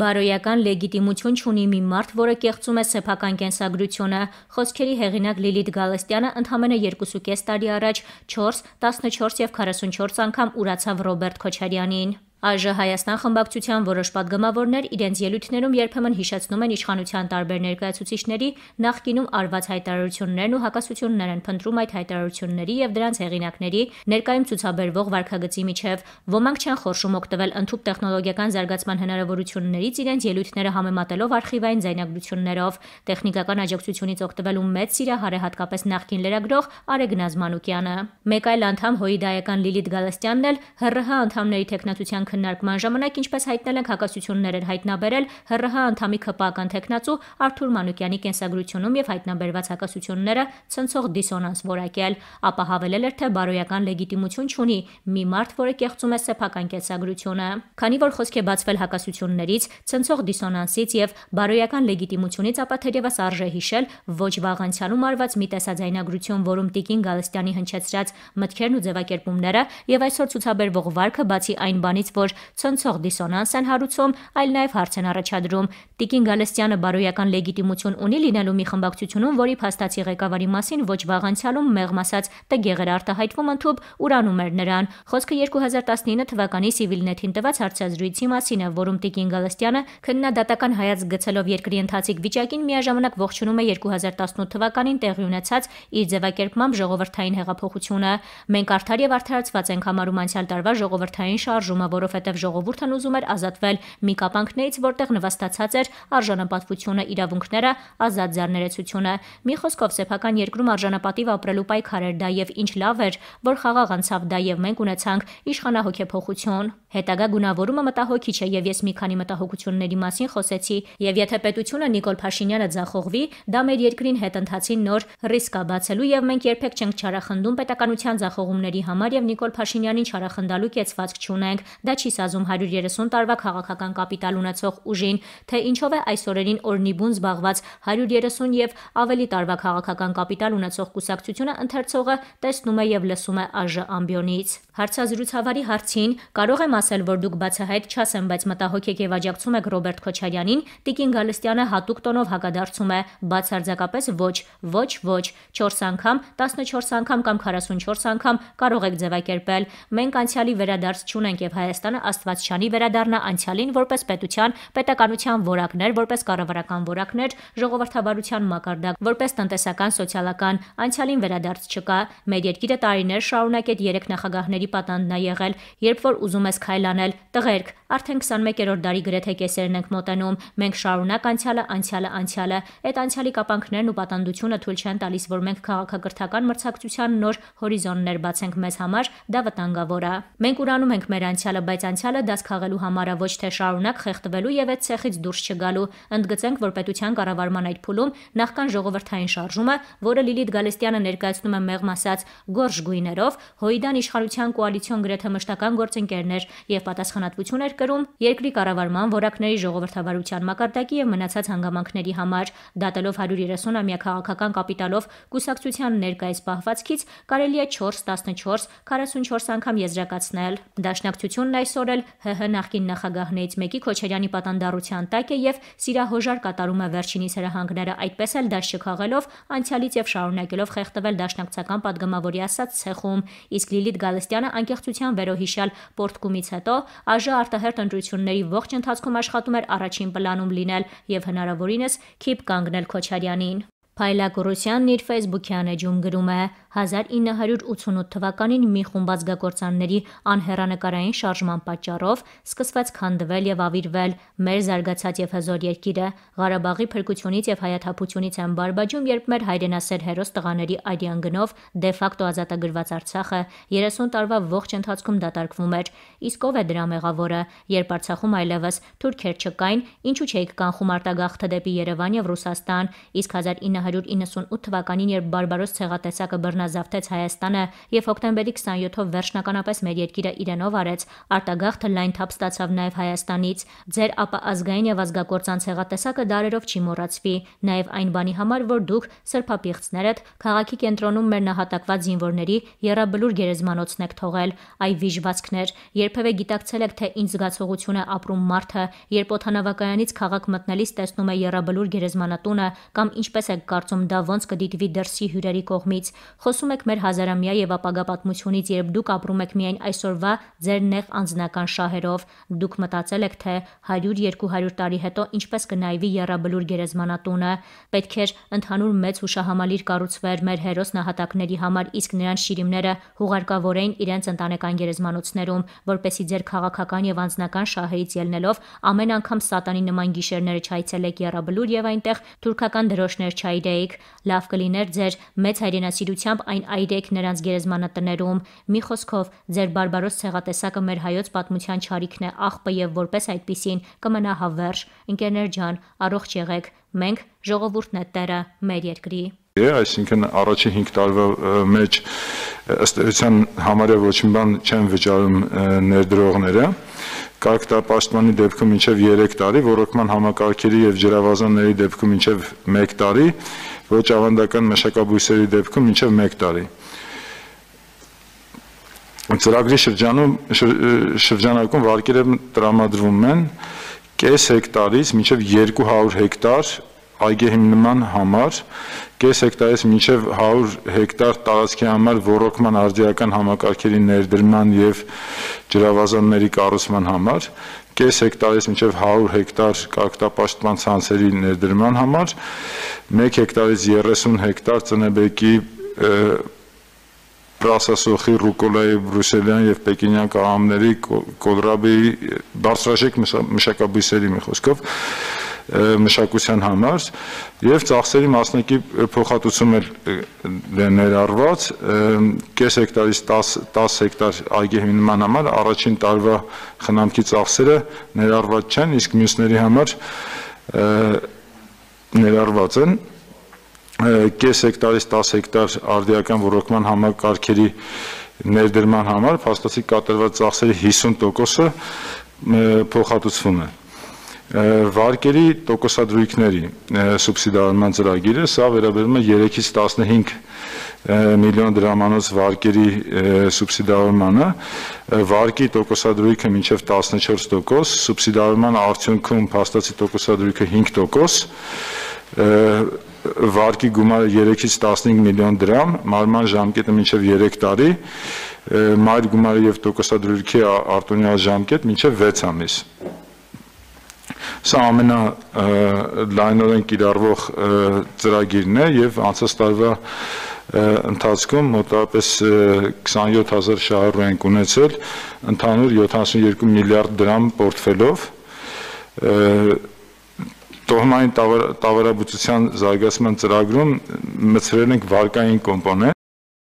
Բարոյական լեգիտիմություն չունի մի մարդ, որը կեղծում է սեփական կենսագրությունը։ Խոսքերի հեղինակ Լիլիթ Գալստյանը ընդամենը 2.5 տարի առաջ 4, 14 եւ 44 անգամ ուրացավ Ռոբերտ Քոչարյանին։ Այժմ Հայաստան խմբակցության որոշ падգամավորներ իրենց ելույթներում երբեմն հիշեցնում են իշխանության տարբեր ներկայացուցիչների նախկինում արված հայտարարություններն ու հակասություններ են փնտրում այդ հայտարարությունների եւ դրանց հեղինակների ներկայում ցուցաբերվող վարկագծի միջև։ Ոմանք չեն խորշում օգտվել ընդհանուր տեխնոլոգիական զարգացման հնարավորություններից իրենց ելույթները համեմատելով արխիվային ձայնագրություններով, տեխնիկական աջակցությունից օգտվելու մեծ սիրահար է հատկապես նախկին լրագրող Արեգ Նազմանուկյանը։ Մեկ այլ անդամ հոիդայական Լիլիթ Գալստյանն էլ ՀՌՀ անդամների տեխնատության քննարկման ժամանակ, ինչպես հայտնել ենք, հակասություններ էր հայտնաբերել ՀՌՀ անդամի ԿՊԱ-ական տեխնացու Արթուր Մանուկյանի կենսագրությունում եւ հայտնաբերված հակասությունները ցնցող դիսոնանս որակել, ապա հավելել էր, թե բարոյական լեգիտիմություն չունի մի մարդ, որը կեղծում է սեփական կենսագրությունը։ Քանի որ խոսք է բացվել հակասություններից, ցնցող դիսոնանսից եւ բարոյական լեգիտիմությունից, ապա թերևս արժե հիշել ոչ վաղ անցյալում արված մի տեսաձայնագրություն, որում Տիկին Գալստյանի հնչեցրած մտքերն ու ձևակերպումները եւ այսօր ցուցաբերվող վարկը բացի այն բանից, որ ցնցող դիսոնանս են հարուցում, այլ նաև հարց են առաջադրում։ Տիկին Գալստյանը բարոյական լեգիտիմություն ունի լինելու մի խմբակցությունում, որի փաստացի ղեկավարի մասին ոչ վաղ անցյալում մեղմ ասած տգեղ էր արտահայտվում ընդհուպ ուրանում էր նրան։ Խոսքը 2019 թվականի Civilnet-ին տված հարցազրույցի մասին է, որում Տիկին Գալստյանը քննադատական հայաց գցելով երկրի ընթացիկ վիճակին միաժամանակ ողջունում է 2018 թվականին տեղի ունեցած իր ձևակերպմամբ ժողովրդային հեղափոխությունը։ Մենք արդար եւ արդարացված ենք համարում անցյալ տարվա ժողովրդային շարժումը, որով որովհետև ժողովուրդն ուզում էր ազատվել մի կապանքներից, որտեղ նվաստացած էր արժանապատվությունը, իրավունքները, ազատ ձեռներեցությունը։ Մի խոսքով սեփական երկրում արժանապատիվ ապրելու պայքար էր դա եւ ինչ լավ էր, որ խաղաղ անցավ դա եւ մենք ունեցանք իշխանահոգեփոխություն։ Հետագա գունավորումը մտահոգիչ է եւ ես մի քանի մտահոգությունների մասին խոսեցի եւ եթե պետությունը Նիկոլ Փաշինյանը ձախողվի, դա մեր երկրին հետ ընթացին նոր ռիսկ է բացելու եւ մենք երբեք չենք չարախնդում պետականության ձախողումների համար եւ Նիկոլ Փաշինյանին չարախնդալու կեցվածք չունենք։ Դա չի սազում 130 տարվա քաղաքական կապիտալ ունեցող ուժին, թե ինչով է այս օրերին օրնիբուն զբաղված 130 եւ ավելի տարվա քաղաքական կապիտալ ունեցող կուսակցությունը ընթերցողը տեսնում է եւ լսում է ԱԺ ամբիոնից։ Հարցազրույցավարի հարցին կարող եմ ասել, որ դուք բացահայտ չասեմ, բայց մտահոգեք եւ աջակցում եք Ռոբերտ Քոչարյանին, Տիկին Գալստյանը հատուկ տոնով հակադարձում է՝ բացարձակապես ոչ, ոչ, ոչ, 4 անգամ, 14 անգամ կամ 44 անգամ կարող եք ձևակերպել։ Մենք անցյալի վերադարձ չունենք եւ Հայաստանը Աստված շանի վերադառնա անցյալին որպես պետության, պետականության ворակներ, որպես կառավարական ворակներ, ժողովրդավարության մակարդակ, որպես տնտեսական, սոցիալական, անցյալին վերադարձ չկա։ Մեր երկիրը տարիներ շարունակ այդ երեք նախագահների պատանդն է եղել, երբ որ ուզում ես քայլանել։ Տղերք, արդեն 21-րդ դարի գրեթե կեսերն ենք մոտենում։ Մենք շարունակ անցյալը, անցյալը, անցյալը։ Այդ անցյալի կապանքներն ու պատանդությունը թույլ չեն տալիս, որ մենք քաղաքակրթական մրցակցության նոր հորիզոններ բացենք մեզ համար, դա վտանգավոր է։ Մենք ուրանում ենք մեր անցյալը, բայց անցյալը դաս քաղելու համար է ոչ թե շարունակ խեղդվելու եւ այդ ցեղից դուրս չգալու։ Ընդգծենք, որ պետության կառավարման այդ փուլում նախքան ժողովրդային շարժումը, որը Լիլիթ Գալեստյանը ներկայացնում է մեղմ ասած գորշ գույներով, հոյդան իշխանության կուսակցության կոալիցիոն գրեթե մշտական գործընկերներ եւ պատասխանատվություն էր կրում երկրի կառավարման որակների ժողովրդավարության մակարդակի եւ մնացած հանգամանքների համար, դատելով 130-ամյա քաղաքական կապիտալով կուսակցության ներկայիս պահվածքից կարելի է 4-14, 44 անգամ եզրակացնել։ Դաշնակցությունն այսօր էլ ՀՀ նախկին նախագահներից մեկի Քոչարյանի պատանդառության տակ է եւ սիրահոժար կատարում է վերջինիս հրահանգները այդպես էլ դաշ չքաղելով անցյալից եւ շարունակելով խեղդվել դաշնակցական падգամավորի ասած ցեխում իսկ Լիլիթ Գալստյան Սարգսյանը անկեղծության վերոհիշյալ պորտկումից հետո ԱԺ արտահերտ ընտրությունների ողջ ընթացքում աշխատում էր առաջին պլանում լինել եւ հնարավորինս քիփ կանգնել Քոչարյանին։ Փայլակորոսյանն իր Facebook-յան էջում գրում է. 1988 թվականին մի խումբ ազգագործանների անհեռանկարային շարժման պատճառով սկսվեց քանդվել եւ ավիրվել մեր զարգացած եւ հզոր երկիրը։ Ղարաբաղի փրկությունից եւ հայաթափությունից են բարբաջում, երբ մեր հայրենասեր հերոս տղաների արյան գնով դե ֆակտո ազատագրված Արցախը 30 տարվա ողջ ընթացքում դատարկվում էր։ Իսկ ով է դրա մեղավորը, երբ Արցախում այլևս թուրքեր չկային, ինչու չէիք կանխում արտագաղթը դեպի Երևան եւ Ռուսաստան, իսկ 19 1998 թվականին, երբ Բարբարոս ցեղատեսակը բռնազավթեց Հայաստանը եւ հոկտեմբերի 27-ով վերջնականապես մեր երկիրը իրենով արեց, արտագաղթը լայն թափ ստացավ նաեւ Հայաստանից։ Ձեր ապա ազգային եւ ազգագործան ցեղատեսակը դարերով չի մոռացվի, նաեւ այն բանի համար, որ դուք սրբապիղծներդ քաղաքի կենտրոնում մեր նահատակված զինվորների երաբլուր գերեզմանոցն եք թողել, այ վիժվածքներ, երբևէ գիտակցել եք, թե ինչ զգացողություն է ապրում մարդը, երբ օթանավակայանից քաղաք մտնելիս տեսնում է երաբլուր գերեզմանատունը կամ ինչպես է կարծում դա ոնց կդիտվի դրսի հյուրերի կողմից։ Խոսում եք մեր հազարամյա եւ ապագա պատմությունից, երբ դուք ապրում եք միայն այսօրվա ձեր նեղ անձնական շահերով։ Դուք մտածել եք, թե 100-200 տարի հետո ինչպես կնայվի Եռաբլուր գերեզմանատունը։ Պետք էր ընդհանուր մեծ հուշահամալիր կառուցվեր մեր հերոս նահատակների համար, իսկ նրանց շիրիմները հուղարկավոր էին իրենց ընտանեկան գերեզմանոցներում, որպեսի ձեր քաղաքական եւ անձնական շահերից ելնելով ամեն անգամ սատանի նման գիշերները չայցելեք Եռաբլուր եւ այնտեղ թուրքական դրոշներ չայ այրեիք, լավ կլիներ ձեր մեծ հայրենասիրությամբ այն այրեիք նրանց գերեզմանատներում: Մի խոսքով, ձեր բարբարոս ցեղատեսակը մեր հայոց պատմության չարիքն է, աղբը և որպես այդպիսին կմնա հավերժ: Ընկերներ ջան, առողջ եղեք, մենք ժողովուրդն է տերը, մեր երկրի: Այսինքն առաջին 5 տարվա մեջ ըստ էության համարյա ոչ մի բան չեն վճարում ներդրողները կարգ տապաշտպանի դեպքում մինչև 3 տարի, ռոռոկման համակարգերի եւ ջրավազանների դեպքում մինչև 1 տարի, ոչ ավանդական մշակաբույսերի դեպքում մինչև 1 տարի։ Ծրագրի շրջանում շրջանակում վարկերը տրամադրվում են կես հեկտարից մինչև 200 հեկտար այգե հիմնման համար կես հեկտարից մինչև 100 հեկտար տարածքի համար ռոռոկման արդյական համակարգերի ներդրման եւ ջրավազանների կառուցման համար կես հեկտարից մինչև 100 հեկտար կարգտապաշտման ցանցերի ներդրման համար, 1 հեկտարից 30 հեկտար ծնեբեկի պրասասոխի, ռուկոլայի, բրուսելյան եւ պեկինյան կաղամների կոդրաբեի բարձրաշիկ մշակաբույսերի մի խոսքով մշակության համար եւ ծախսերի մասնակի փոխհատուցումը ներառված կես հեկտարից 10 10 հեկտար այգի հիմնման համար առաջին տարվա խնամքի ծախսերը ներառված չեն, իսկ մյուսների համար ներառված են կես հեկտարից 10 հեկտար արդիական ռոռոկման համակարգերի ներդրման համար փաստացի կատարված ծախսերի 50%-ը փոխհատուցվում է։ Վարկերի տոկոսադրույքների սուբսիդավորման ծրագիրը, սա վերաբերում է 3-ից 15 միլիոն դրամանոց վարկերի սուբսիդավորմանը, վարկի տոկոսադրույքը մինչև 14 տոկոս, սուբսիդավորման արդյունքում պաստացի տոկոսադրույքը 5 տոկոս, վարկի գումարը 3-ից 15 միլիոն դրամ, մարման ժամկետը մինչև 3 տարի, մայր գումարը և տոկոսադրույքի արտոնյալ ժամկետ մինչև 6 ամիս։ Սա ամենա լայնորեն կիրառվող ծրագիրն է եւ անցած տարվա ընթացքում մոտավորապես 27000 շահառու ենք ունեցել ընդհանուր 72 միլիարդ դրամ պորտֆելով տոհմային տավարաբուծության զարգացման ծրագրում մցրել ենք վարկային կոմպոնենտ